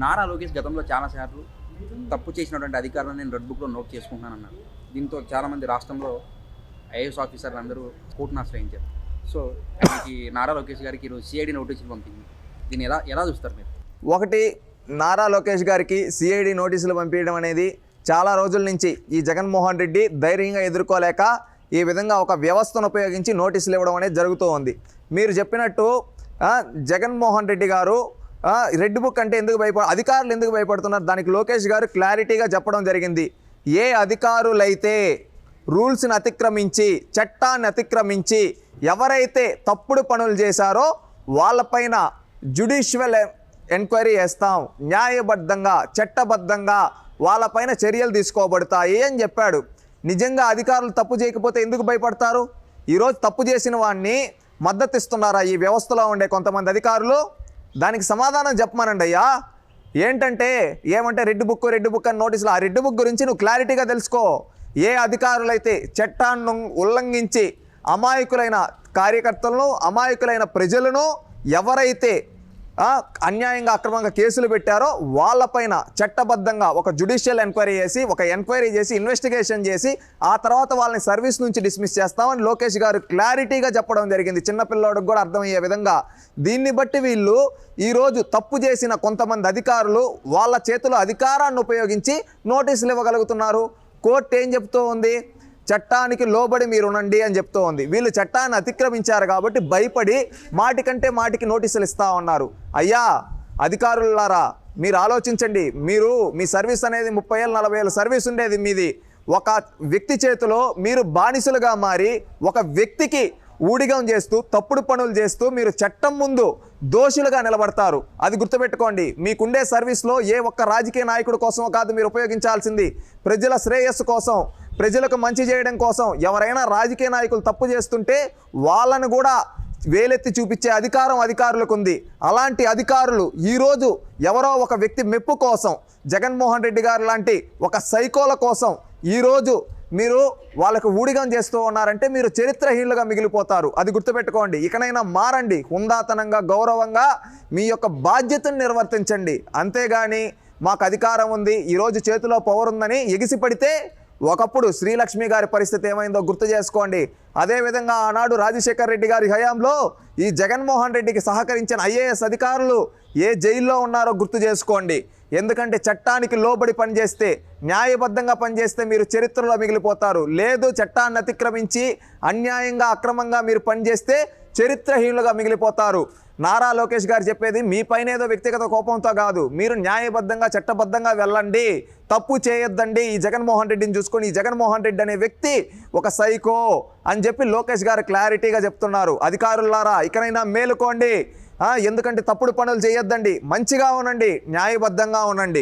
నారా లోకేష్ గతంలో చాలాసార్లు తప్పు చేసినటువంటి అధికారులను నేను రెడ్ బుక్లో నోట్ చేసుకుంటున్నాను అన్నారు దీంతో చాలామంది రాష్ట్రంలో ఐఏఎస్ ఆఫీసర్లు అందరూ కోర్టును ఆశ్రయించారు సో ఆయనకి నారా లోకేష్ గారికి ఈరోజు సిఐడి నోటీసులు పంపింది దీన్ని ఎలా ఎలా చూస్తారు మీరు ఒకటి నారా లోకేష్ గారికి సిఐడి నోటీసులు పంపించడం అనేది చాలా రోజుల నుంచి ఈ జగన్మోహన్ రెడ్డి ధైర్యంగా ఎదుర్కోలేక ఈ విధంగా ఒక వ్యవస్థను ఉపయోగించి నోటీసులు ఇవ్వడం అనేది జరుగుతూ ఉంది మీరు చెప్పినట్టు జగన్మోహన్ రెడ్డి గారు రెడ్ బుక్ అంటే ఎందుకు భయపడ అధికారులు ఎందుకు భయపడుతున్నారు దానికి లోకేష్ గారు క్లారిటీగా చెప్పడం జరిగింది ఏ అధికారులైతే రూల్స్ని అతిక్రమించి చట్టాన్ని అతిక్రమించి ఎవరైతే తప్పుడు పనులు చేశారో వాళ్ళపైన జ్యుడిషియల్ ఎంక్వైరీ చేస్తాం న్యాయబద్ధంగా చట్టబద్ధంగా వాళ్ళపైన చర్యలు తీసుకోబడతాయి అని చెప్పాడు నిజంగా అధికారులు తప్పు చేయకపోతే ఎందుకు భయపడతారు ఈరోజు తప్పు చేసిన వాడిని మద్దతిస్తున్నారా ఈ వ్యవస్థలో ఉండే కొంతమంది అధికారులు దానికి సమాధానం చెప్పమానండి అయ్యా ఏంటంటే ఏమంటే రెడ్ బుక్ రెడ్ బుక్ అని నోటీసులు ఆ రెడ్ బుక్ గురించి నువ్వు క్లారిటీగా తెలుసుకో ఏ అధికారులైతే చట్టాన్ని ఉల్లంఘించి అమాయకులైన కార్యకర్తలను అమాయకులైన ప్రజలను ఎవరైతే అన్యాయంగా అక్రమంగా కేసులు పెట్టారో వాళ్ళపైన చట్టబద్ధంగా ఒక జ్యుడిషియల్ ఎంక్వైరీ చేసి ఒక ఎంక్వైరీ చేసి ఇన్వెస్టిగేషన్ చేసి ఆ తర్వాత వాళ్ళని సర్వీస్ నుంచి డిస్మిస్ చేస్తామని లోకేష్ గారు క్లారిటీగా చెప్పడం జరిగింది చిన్నపిల్లడికి కూడా అర్థమయ్యే విధంగా దీన్ని బట్టి వీళ్ళు ఈరోజు తప్పు చేసిన కొంతమంది అధికారులు వాళ్ళ చేతుల అధికారాన్ని ఉపయోగించి నోటీసులు ఇవ్వగలుగుతున్నారు కోర్టు ఏం చెప్తూ ఉంది చట్టానికి లోబడి మీరు ఉండండి అని చెప్తూ ఉంది వీళ్ళు చట్టాన్ని అతిక్రమించారు కాబట్టి భయపడి మాటికంటే మాటికి నోటీసులు ఇస్తూ ఉన్నారు అయ్యా అధికారులారా మీరు ఆలోచించండి మీరు మీ సర్వీస్ అనేది ముప్పై ఏళ్ళు నలభై వేల సర్వీస్ ఉండేది మీది ఒక వ్యక్తి చేతిలో మీరు బానిసలుగా మారి ఒక వ్యక్తికి ఊడిగం చేస్తూ తప్పుడు పనులు చేస్తూ మీరు చట్టం ముందు దోషులుగా నిలబడతారు అది గుర్తుపెట్టుకోండి మీకుండే సర్వీస్లో ఏ ఒక్క రాజకీయ నాయకుడి కోసం కాదు మీరు ఉపయోగించాల్సింది ప్రజల శ్రేయస్సు కోసం ప్రజలకు మంచి చేయడం కోసం ఎవరైనా రాజకీయ నాయకులు తప్పు చేస్తుంటే వాళ్ళను కూడా వేలెత్తి చూపించే అధికారం అధికారులకు ఉంది అలాంటి అధికారులు ఈరోజు ఎవరో ఒక వ్యక్తి మెప్పు కోసం జగన్మోహన్ రెడ్డి గారు లాంటి ఒక సైకోల కోసం ఈరోజు మీరు వాళ్ళకు ఊడిగం చేస్తూ ఉన్నారంటే మీరు చరిత్రహీనులుగా మిగిలిపోతారు అది గుర్తుపెట్టుకోండి ఇకనైనా మారండి హుందాతనంగా గౌరవంగా మీ యొక్క బాధ్యతను నిర్వర్తించండి అంతేగాని మాకు అధికారం ఉంది ఈరోజు చేతిలో పవర్ ఉందని ఎగిసిపడితే ఒకప్పుడు శ్రీలక్ష్మి గారి పరిస్థితి ఏమైందో గుర్తు చేసుకోండి అదేవిధంగా ఆనాడు రాజశేఖర్ రెడ్డి గారి హయాంలో ఈ జగన్మోహన్ రెడ్డికి సహకరించిన ఐఏఎస్ అధికారులు ఏ జైల్లో ఉన్నారో గుర్తు చేసుకోండి ఎందుకంటే చట్టానికి లోబడి పనిచేస్తే న్యాయబద్ధంగా పనిచేస్తే మీరు చరిత్రలో మిగిలిపోతారు లేదు చట్టాన్ని అతిక్రమించి అన్యాయంగా అక్రమంగా మీరు పనిచేస్తే చరిత్రహీనులుగా మిగిలిపోతారు నారా లోకేష్ గారు చెప్పేది మీ పైన ఏదో వ్యక్తిగత కోపంతో కాదు మీరు న్యాయబద్ధంగా చట్టబద్ధంగా వెళ్ళండి తప్పు చేయొద్దండి ఈ జగన్మోహన్ రెడ్డిని చూసుకొని ఈ జగన్మోహన్ రెడ్డి అనే వ్యక్తి ఒక సైకో అని చెప్పి లోకేష్ గారు క్లారిటీగా చెప్తున్నారు అధికారులారా ఇకనైనా మేలుకోండి ఎందుకంటే తప్పుడు పనులు చేయొద్దండి మంచిగా ఉండండి న్యాయబద్ధంగా ఉండండి